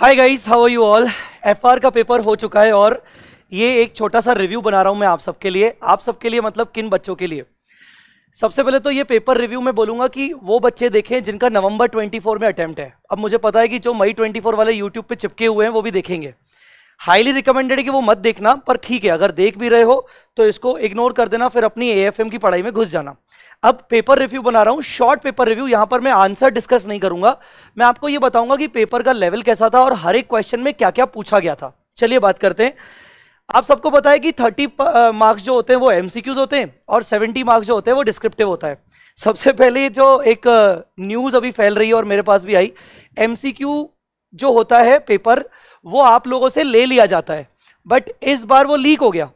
hi guys how are you all F R का paper हो चुका है और ये एक छोटा सा रिव्यू बना रहा हूँ मैं आप सबके लिए आप सबके लिए मतलब किन बच्चों के लिए सबसे पहले तो ये पेपर रिव्यू में बोलूँगा कि वो बच्चे देखें जिनका नवंबर 24 में अटैम्प्ट है अब मुझे पता है कि जो मई 24 वाले यूट्यूब पे चिपके हुए हैं वो भी देखेंगे हाईली रिकमेंडेड कि वो मत देखना पर ठीक है अगर देख भी रहे हो तो इसको इग्नोर कर देना फिर अपनी एएफएम की पढ़ाई में घुस जाना अब पेपर रिव्यू बना रहा हूँ शॉर्ट पेपर रिव्यू यहाँ पर मैं आंसर डिस्कस नहीं करूंगा मैं आपको ये बताऊंगा कि पेपर का लेवल कैसा था और हर एक क्वेश्चन में क्या क्या पूछा गया था चलिए बात करते हैं आप सबको पता है कि थर्टी मार्क्स जो होते हैं वो एमसीक्यूज होते हैं और सेवेंटी मार्क्स जो होते हैं वो डिस्क्रिप्टिव होता है सबसे पहले जो एक न्यूज़ अभी फैल रही है और मेरे पास भी आई एमसीक्यू जो होता है पेपर वो आप लोगों से ले लिया जाता है बट इस बार वो लीक हो गया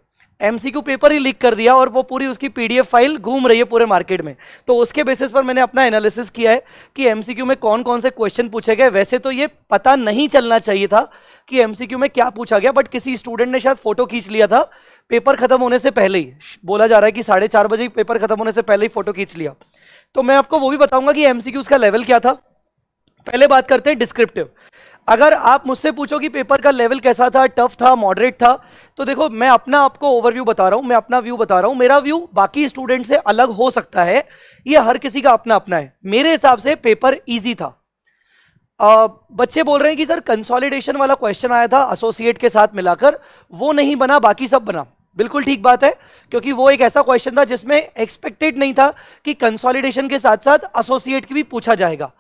एमसीक्यू पेपर ही लीक कर दिया और वो पूरी उसकी पीडीएफ फाइल घूम रही है पूरे मार्केट में तो उसके बेसिस पर मैंने अपना एनालिसिस किया है कि एमसीक्यू में कौन कौन से क्वेश्चन पूछे गए वैसे तो ये पता नहीं चलना चाहिए था कि एमसीक्यू में क्या पूछा गया बट किसी स्टूडेंट ने शायद फोटो खींच लिया था पेपर खत्म होने से पहले ही बोला जा रहा है कि साढ़े चार बजे पेपर खत्म होने से पहले ही फोटो खींच लिया तो मैं आपको वो भी बताऊंगा कि एमसीक्यू उसका लेवल क्या था पहले बात करते हैं डिस्क्रिप्टिव अगर आप मुझसे पूछो कि पेपर का लेवल कैसा था टफ था मॉडरेट था तो देखो मैं अपना आपको ओवरव्यू बता रहा हूँ मैं अपना व्यू बता रहा हूँ मेरा व्यू बाकी स्टूडेंट से अलग हो सकता है ये हर किसी का अपना अपना है मेरे हिसाब से पेपर ईजी था आ, बच्चे बोल रहे हैं कि सर कंसोलिडेशन वाला क्वेश्चन आया था एसोसिएट के साथ मिलाकर वो नहीं बना बाकी सब बना बिल्कुल ठीक बात है क्योंकि वो एक ऐसा क्वेश्चन था जिसमें एक्सपेक्टेड नहीं था कि कंसोलिडेशन के साथ साथ एसोसिएट की भी पूछा जाएगा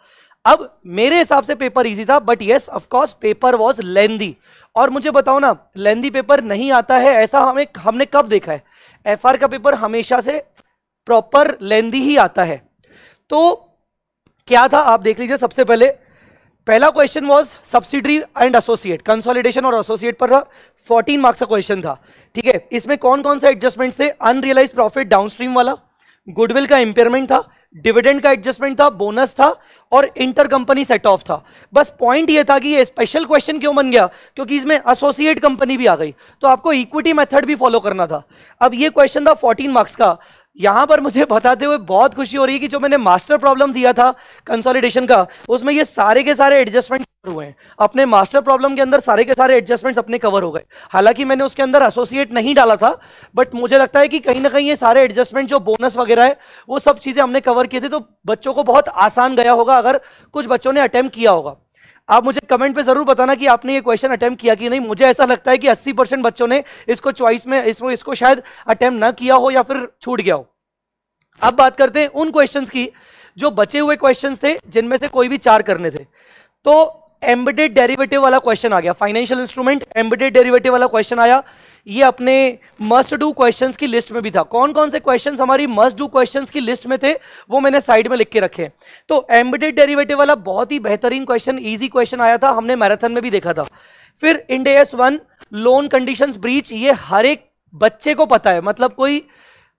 अब मेरे हिसाब से पेपर इजी था but yes of course paper was lengthy और मुझे बताओ ना लेंदी पेपर नहीं आता है ऐसा हमें हमने कब देखा है एफ का पेपर हमेशा से प्रॉपर लेंदी ही आता है तो क्या था आप देख लीजिए सबसे पहले पहला question was subsidiary and associate consolidation और एसोसिएट पर था 14 मार्क्स का क्वेश्चन था ठीक है इसमें कौन कौन सा एडजस्टमेंट थे अनरियलाइज प्रॉफिट डाउनस्ट्रीम वाला गुडविल का इंपेयरमेंट था डिविडेंड का एडजस्टमेंट था बोनस था और इंटर कंपनी सेट ऑफ था बस पॉइंट ये था कि ये स्पेशल क्वेश्चन क्यों बन गया क्योंकि इसमें एसोसिएट कंपनी भी आ गई तो आपको इक्विटी मेथड भी फॉलो करना था अब ये क्वेश्चन था 14 मार्क्स का यहां पर मुझे बताते हुए बहुत खुशी हो रही है कि जो मैंने मास्टर प्रॉब्लम दिया था कंसोलिडेशन का उसमें ये सारे के सारे एडजस्टमेंट हुए हैं अपने मास्टर प्रॉब्लम के अंदर सारे के सारे एडजस्टमेंट्स अपने कवर हो गए हालांकि मैंने उसके अंदर एसोसिएट नहीं डाला था बट मुझे लगता है कि कहीं ना कहीं ये सारे एडजस्टमेंट जो बोनस वगैरह है वो सब चीज़ें हमने कवर किए थे तो बच्चों को बहुत आसान गया होगा अगर कुछ बच्चों ने अटैम्प्ट किया होगा आप मुझे कमेंट पे जरूर बताना कि आपने ये क्वेश्चन अटैम्प्ट किया कि नहीं मुझे ऐसा लगता है कि 80 परसेंट बच्चों ने इसको चॉइस में इसको इसको शायद अटैम्प्ट ना किया हो या फिर छूट गया हो अब बात करते हैं उन क्वेश्चंस की जो बचे हुए क्वेश्चंस थे जिनमें से कोई भी चार करने थे तो एम्बेडेड डेरिवेटिव वाला क्वेश्चन आ गया फाइनेंशियल इंस्ट्रूमेंट एम्बेडेड डेरिवेटिव वाला क्वेश्चन आया ये अपने मस्ट डू क्वेश्चंस की लिस्ट में भी था कौन कौन से क्वेश्चंस हमारी मस्ट डू क्वेश्चंस की लिस्ट में थे वो मैंने साइड में लिख के रखे तो एम्बेडेड डेरिवेटिव वाला बहुत ही बेहतरीन क्वेश्चन ईजी क्वेश्चन आया था हमने मैराथन में भी देखा था फिर Ind AS one loan condition breach ये हर एक बच्चे को पता है मतलब कोई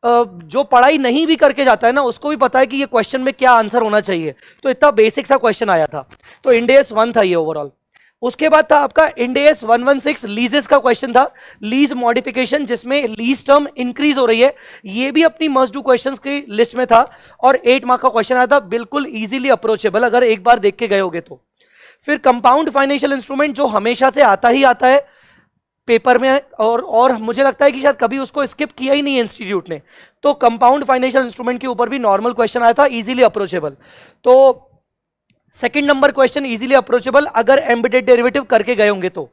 जो पढ़ाई नहीं भी करके जाता है ना उसको भी पता है कि ये क्वेश्चन में क्या आंसर होना चाहिए तो इतना बेसिक सा क्वेश्चन आया था तो इंडेस वन था ये ओवरऑल उसके बाद था आपका इंडेस 116 लीजेस का क्वेश्चन था लीज मॉडिफिकेशन जिसमें लीज टर्म इंक्रीज हो रही है ये भी अपनी मस्ट डू क्वेश्चंस की लिस्ट में था और एट मार्क का क्वेश्चन आया था बिल्कुल इजीली अप्रोचेबल अगर एक बार देख के गए होगे तो फिर कंपाउंड फाइनेंशियल इंस्ट्रूमेंट जो हमेशा से आता ही आता है पेपर में और और मुझे लगता है कि शायद कभी उसको स्किप किया ही नहीं इंस्टीट्यूट ने तो कंपाउंड फाइनेंशियल इंस्ट्रूमेंट के ऊपर भी नॉर्मल क्वेश्चन आया था इजीली अप्रोचेबल तो second number question easily approachable अगर एम्बिटेड डेरिवेटिव करके गए होंगे तो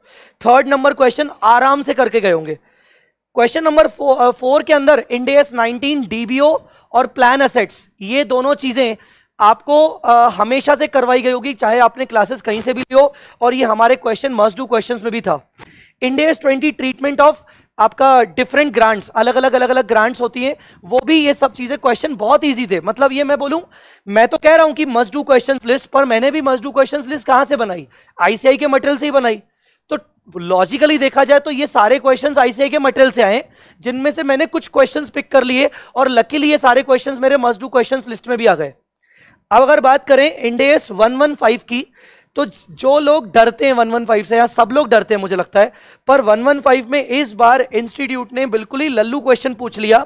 थर्ड नंबर क्वेश्चन आराम से करके गए होंगे क्वेश्चन नंबर फोर के अंदर इंडेस नाइनटीन डीबीओ और प्लान असेट्स ये दोनों चीजें आपको आ, हमेशा से करवाई गई होगी चाहे आपने क्लासेस कहीं से भी हो और ये हमारे क्वेश्चन मस्ट डू क्वेश्चंस में भी था इंडिया ट्वेंटी ट्रीटमेंट ऑफ आपका डिफरेंट ग्रांट्स अलग अलग अलग अलग ग्रांट्स होती हैं वो भी ये सब चीज़ें क्वेश्चन बहुत इजी थे मतलब ये मैं बोलूं मैं तो कह रहा हूं कि मस्ट डू क्वेश्चन लिस्ट पर मैंने भी मस्ट डू क्वेश्चन लिस्ट कहां से बनाई आईसीआई के मटेरियल से ही बनाई तो लॉजिकली देखा जाए तो ये सारे क्वेश्चन आईसीआई के मटेरियल से आए जिनमें से मैंने कुछ क्वेश्चन पिक कर लिए और लकी ये सारे क्वेश्चन मेरे मस्ट डू क्वेश्चन लिस्ट में भी आ गए अब अगर बात करें इंडेस वन की तो जो लोग डरते हैं 115 से या सब लोग डरते हैं मुझे लगता है पर 115 में इस बार इंस्टीट्यूट ने बिल्कुल ही लल्लू क्वेश्चन पूछ लिया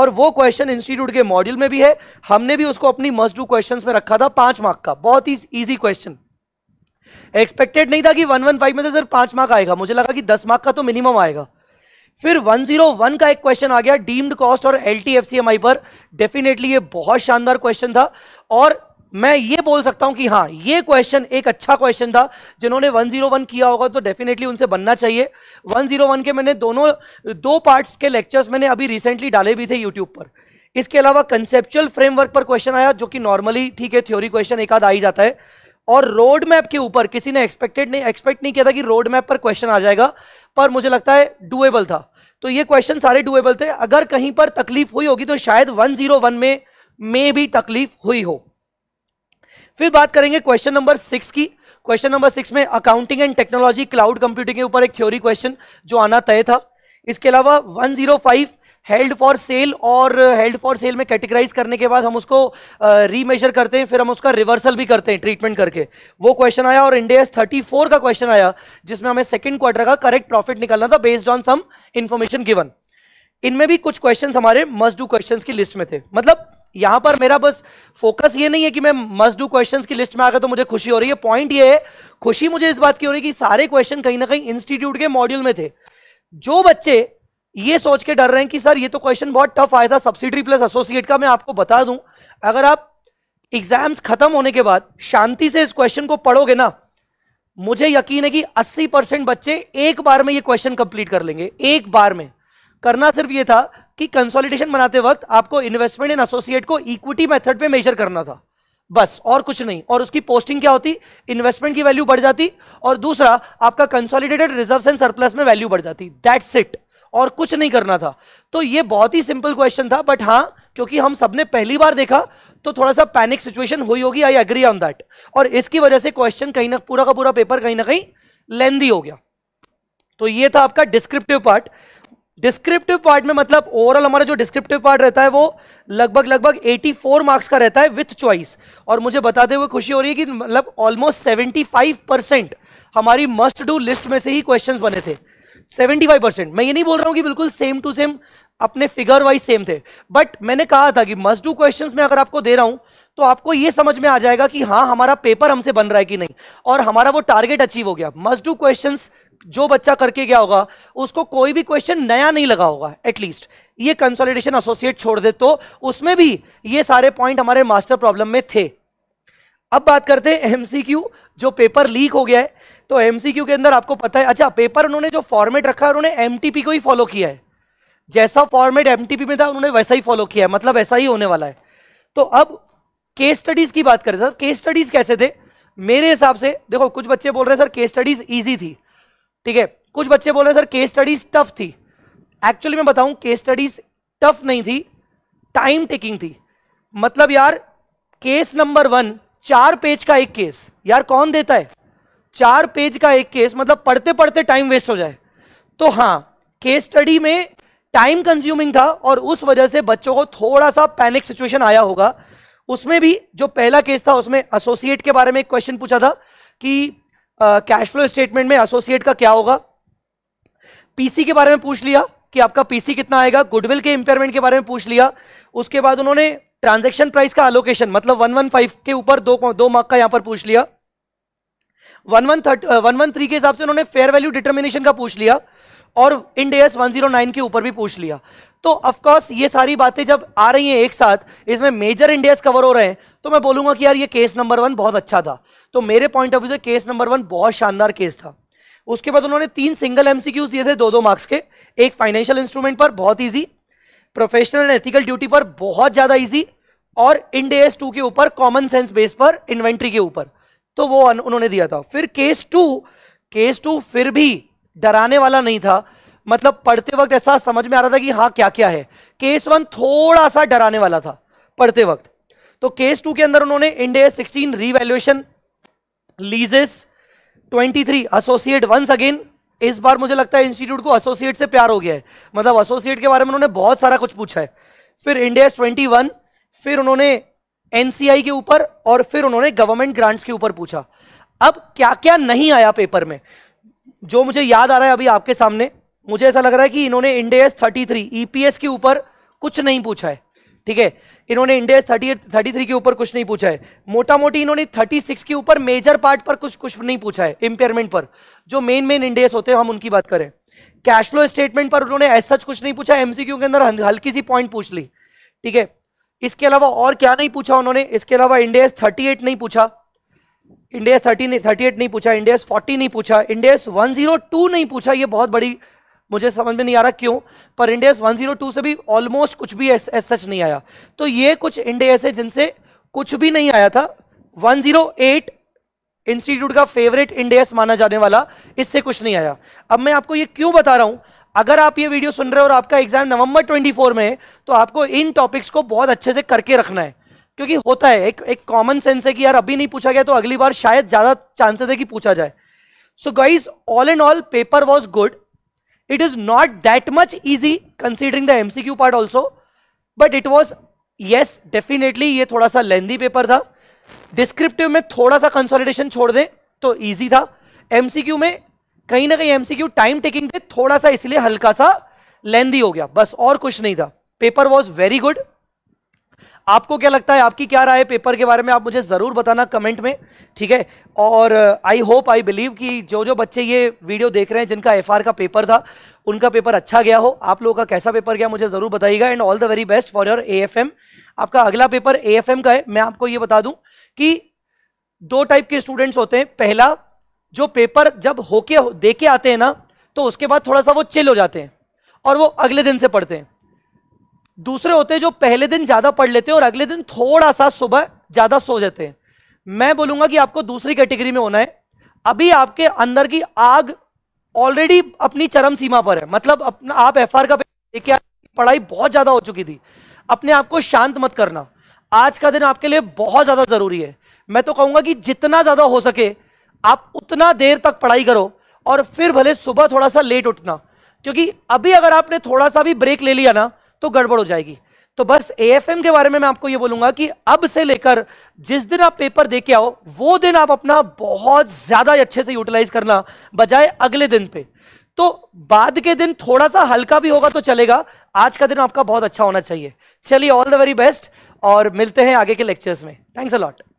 और वो क्वेश्चन इंस्टीट्यूट के मॉड्यूल में भी है हमने भी उसको अपनी मस्ट डू क्वेश्चन में रखा था पांच मार्क का बहुत ही ईजी क्वेश्चन एक्सपेक्टेड नहीं था कि 115 में से सिर्फ पांच मार्क आएगा मुझे लगा कि दस मार्क का तो मिनिमम आएगा फिर 101 का एक क्वेश्चन आ गया डीम्ड कॉस्ट और एल पर डेफिनेटली ये बहुत शानदार क्वेश्चन था और मैं ये बोल सकता हूं कि हाँ ये क्वेश्चन एक अच्छा क्वेश्चन था जिन्होंने 101 किया होगा तो डेफिनेटली उनसे बनना चाहिए 101 के मैंने दोनों दो पार्ट्स के लेक्चर्स मैंने अभी रिसेंटली डाले भी थे यूट्यूब पर इसके अलावा कंसेप्चुअल फ्रेमवर्क पर क्वेश्चन आया जो कि नॉर्मली ठीक है थ्योरी क्वेश्चन एक आध आ ही जाता है और रोड मैप के ऊपर किसी ने एक्सपेक्टेड नहीं एक्सपेक्ट नहीं किया था कि रोड मैप पर क्वेश्चन आ जाएगा पर मुझे लगता है डुएबल था तो ये क्वेश्चन सारे डुएबल थे अगर कहीं पर तकलीफ हुई होगी तो शायद 101 में में भी तकलीफ हुई हो फिर बात करेंगे क्वेश्चन नंबर सिक्स की क्वेश्चन नंबर सिक्स में accounting and technology cloud computing के ऊपर एक थ्योरी क्वेश्चन जो आना तय था इसके अलावा 105 हेल्ड फॉर सेल और हेल्ड फॉर सेल में कैटेगराइज करने के बाद हम उसको रीमेजर uh, करते हैं फिर हम उसका रिवर्सल भी करते हैं ट्रीटमेंट करके वो क्वेश्चन आया और थर्टी फोर का क्वेश्चन आया जिसमें हमें सेकंड क्वार्टर का करेक्ट प्रॉफिट निकालना था based on some information given इनमें भी कुछ क्वेश्चन हमारे मस्ट डू क्वेश्चन की लिस्ट में थे मतलब यहां पर मेरा बस फोकस ये नहीं है कि मैं मस्ट डू क्वेश्चन की लिस्ट में आ गया तो मुझे खुशी हो रही है पॉइंट ये है खुशी मुझे इस बात की हो रही है कि सारे क्वेश्चन कहीं ना कहीं इंस्टीट्यूट के मॉड्यूल में थे जो बच्चे ये सोच के डर रहे हैं कि सर ये तो क्वेश्चन बहुत टफ आया था सब्सिडी प्लस एसोसिएट का मैं आपको बता दूं अगर आप एग्जाम्स खत्म होने के बाद शांति से इस क्वेश्चन को पढ़ोगे ना मुझे यकीन है कि 80 परसेंट बच्चे एक बार में ये क्वेश्चन कंप्लीट कर लेंगे एक बार में करना सिर्फ ये था कि कंसोलिडेशन बनाते वक्त आपको इन्वेस्टमेंट इन एसोसिएट को इक्विटी मेथड पे मेजर करना था बस और कुछ नहीं और उसकी पोस्टिंग क्या होती इन्वेस्टमेंट की वैल्यू बढ़ जाती और दूसरा आपका कंसोलिडेटेड रिजर्व एंड सरप्लस में वैल्यू बढ़ जाती दैट्स इट और कुछ नहीं करना था तो ये बहुत ही सिंपल क्वेश्चन था बट हाँ क्योंकि हम सबने पहली बार देखा तो थोड़ा सा पैनिक सिचुएशन हुई होगी आई एग्री ऑन दैट और इसकी वजह से क्वेश्चन कहीं ना पूरा का पूरा पेपर कहीं ना कहीं लेंदी हो गया तो ये था आपका डिस्क्रिप्टिव पार्ट डिस्क्रिप्टिव पार्ट में मतलब ओवरऑल हमारा जो डिस्क्रिप्टिव पार्ट रहता है वो लगभग लगभग 84 मार्क्स का रहता है विथ चॉइस और मुझे बताते हुए खुशी हो रही है कि मतलब ऑलमोस्ट 75 परसेंट हमारी मस्ट डू लिस्ट में से ही क्वेश्चंस बने थे 75 परसेंट मैं ये नहीं बोल रहा हूँ कि बिल्कुल सेम टू सेम अपने फिगर वाइज सेम थे बट मैंने कहा था कि मस्ट डू क्वेश्चन में अगर आपको दे रहा हूँ तो आपको ये समझ में आ जाएगा कि हाँ हमारा पेपर हमसे बन रहा है कि नहीं और हमारा वो टारगेट अचीव हो गया मस्ट डू क्वेश्चंस जो बच्चा करके गया होगा उसको कोई भी क्वेश्चन नया नहीं लगा होगा एटलीस्ट ये कंसोलिडेशन एसोसिएट छोड़ दे तो उसमें भी ये सारे पॉइंट हमारे मास्टर प्रॉब्लम में थे अब बात करते हैं एमसीक्यू जो पेपर लीक हो गया है तो एमसीक्यू के अंदर आपको पता है अच्छा पेपर उन्होंने जो फॉर्मेट रखा है उन्होंने एम को ही फॉलो किया है जैसा फॉर्मेट एम में था उन्होंने वैसा ही फॉलो किया है मतलब ऐसा ही होने वाला है तो अब केस स्टडीज की बात करें सर केस स्टडीज कैसे थे मेरे हिसाब से देखो कुछ बच्चे बोल रहे हैं सर केस स्टडीज ईजी थी ठीक है कुछ बच्चे बोल रहे सर केस स्टडीज टफ थी एक्चुअली मैं बताऊं केस स्टडीज टफ नहीं थी टाइम टेकिंग थी मतलब यार केस नंबर वन चार पेज का एक केस यार कौन देता है चार पेज का एक केस मतलब पढ़ते पढ़ते टाइम वेस्ट हो जाए तो हाँ केस स्टडी में टाइम कंज्यूमिंग था और उस वजह से बच्चों को थोड़ा सा पैनिक सिचुएशन आया होगा उसमें भी जो पहला केस था उसमें एसोसिएट के बारे में एक क्वेश्चन पूछा था कि कैश फ्लो स्टेटमेंट में एसोसिएट का क्या होगा पीसी के बारे में पूछ लिया कि आपका पीसी कितना आएगा गुडविल के इंपेयरमेंट के बारे में पूछ लिया उसके बाद उन्होंने ट्रांजेक्शन प्राइस का अलोकेशन मतलब 115 के ऊपर दो दो मार्क का यहां पर पूछ लिया one one thirty one one three के हिसाब से उन्होंने फेयर वैल्यू डिटर्मिनेशन का पूछ लिया और इंडेस नाइन के ऊपर भी पूछ लिया तो ऑफकोर्स ये सारी बातें जब आ रही हैं एक साथ इसमें मेजर इंडेस कवर हो रहे हैं तो मैं बोलूंगा कि यार ये केस नंबर वन बहुत अच्छा था तो मेरे पॉइंट ऑफ व्यू से केस नंबर वन बहुत शानदार केस था उसके बाद उन्होंने तीन सिंगल एम दिए थे दो दो मार्क्स के एक फाइनेंशियल इंस्ट्रूमेंट पर बहुत easy professional and ethical duty पर बहुत ज़्यादा ईजी और इंडेस टू के ऊपर कॉमन सेंस बेस पर इन्वेंट्री के ऊपर तो वो उन्होंने दिया था फिर केस टू केस टू फिर भी डराने वाला नहीं था मतलब पढ़ते वक्त ऐसा समझ में आ रहा था कि हाँ क्या क्या है केस वन थोड़ा सा डराने वाला था पढ़ते वक्त तो केस टू के अंदर उन्होंने India sixteen revaluation leases 23 associate once again इस बार मुझे लगता है इंस्टीट्यूट को एसोसिएट से प्यार हो गया है मतलब एसोसिएट के बारे में उन्होंने बहुत सारा कुछ पूछा है फिर इंडिया ट्वेंटी वन फिर उन्होंने एनसीआई के ऊपर और फिर उन्होंने गवर्नमेंट ग्रांट्स के ऊपर पूछा अब क्या क्या नहीं आया पेपर में जो मुझे याद आ रहा है अभी आपके सामने मुझे ऐसा लग रहा है कि इन्होंने इंडेस 33 ईपीएस के ऊपर कुछ नहीं पूछा है ठीक है इन्होंने इंडेस थर्टी थर्टी थ्री के ऊपर कुछ नहीं पूछा है मोटा मोटी इन्होंने थर्टी सिक्स के ऊपर मेजर पार्ट पर कुछ कुछ नहीं पूछा है इंपेयरमेंट पर जो मेन मेन इंडेस होते हैं हम उनकी बात करें कैश फ्लो स्टेटमेंट पर उन्होंने ऐसा सच कुछ नहीं पूछा एमसीक्यू के अंदर हल्की सी पॉइंट पूछ ली ठीक है इसके अलावा और क्या नहीं पूछा उन्होंने इसके अलावा इंडेस थर्टी एट नहीं पूछा इंडेस थर्टी थर्टी एट नहीं पूछा इंडेस फोर्टी नहीं पूछा इंडेस वन जीरो टू नहीं पूछा ये बहुत बड़ी मुझे समझ में नहीं आ रहा क्यों पर इंडेस 102 से भी ऑलमोस्ट कुछ भी एस सच नहीं आया तो ये कुछ इंडे ऐसे जिनसे कुछ भी नहीं आया था 108 इंस्टीट्यूट का फेवरेट इंडेस माना जाने वाला इससे कुछ नहीं आया अब मैं आपको ये क्यों बता रहा हूं अगर आप ये वीडियो सुन रहे हो और आपका एग्जाम नवंबर 24 में है तो आपको इन टॉपिक्स को बहुत अच्छे से करके रखना है क्योंकि होता है एक एक कॉमन सेंस है कि यार अभी नहीं पूछा गया तो अगली बार शायद ज्यादा चांसेस है कि पूछा जाए so guys all and all paper was good it is not that much easy considering the mcq part also but it was yes definitely ये थोड़ा सा लेंदी पेपर था डिस्क्रिप्टिव में थोड़ा सा कंसोलिडेशन छोड़ दें तो इजी था एमसीक्यू में कहीं ना कहीं एमसीक्यू टाइम टेकिंग थे थोड़ा सा इसलिए हल्का सा लेंदी हो गया बस और कुछ नहीं था पेपर वॉज वेरी गुड आपको क्या लगता है आपकी क्या राय पेपर के बारे में आप मुझे ज़रूर बताना कमेंट में ठीक है और आई होप आई बिलीव कि जो जो बच्चे ये वीडियो देख रहे हैं जिनका एफ का पेपर था उनका पेपर अच्छा गया हो आप लोगों का कैसा पेपर गया मुझे ज़रूर बताइएगा and all the very best for your a आपका अगला पेपर ए का है मैं आपको ये बता दूँ कि दो टाइप के स्टूडेंट्स होते हैं पहला जो पेपर जब होके दे के आते हैं ना तो उसके बाद थोड़ा सा वो चिल हो जाते हैं और वो अगले दिन से पढ़ते हैं दूसरे होते हैं जो पहले दिन ज्यादा पढ़ लेते हैं और अगले दिन थोड़ा सा सुबह ज्यादा सो जाते हैं मैं बोलूंगा कि आपको दूसरी कैटेगरी में होना है अभी आपके अंदर की आग ऑलरेडी अपनी चरम सीमा पर है मतलब अपना आप एफ का देखिए पढ़ाई बहुत ज्यादा हो चुकी थी अपने आप को शांत मत करना आज का दिन आपके लिए बहुत ज्यादा जरूरी है मैं तो कहूंगा कि जितना ज्यादा हो सके आप उतना देर तक पढ़ाई करो और फिर भले सुबह थोड़ा सा लेट उठना क्योंकि अभी अगर आपने थोड़ा सा भी ब्रेक ले लिया ना तो गड़बड़ हो जाएगी तो बस एम के बारे में मैं आपको ये बोलूंगा कि अब से लेकर जिस दिन आप पेपर दे के आओ वो दिन आप अपना बहुत ज्यादा अच्छे से यूटिलाइज करना बजाय अगले दिन पे तो बाद के दिन थोड़ा सा हल्का भी होगा तो चलेगा आज का दिन आपका बहुत अच्छा होना चाहिए चलिए ऑल द वेरी बेस्ट और मिलते हैं आगे के लेक्चर्स में थैंक्स अ लॉट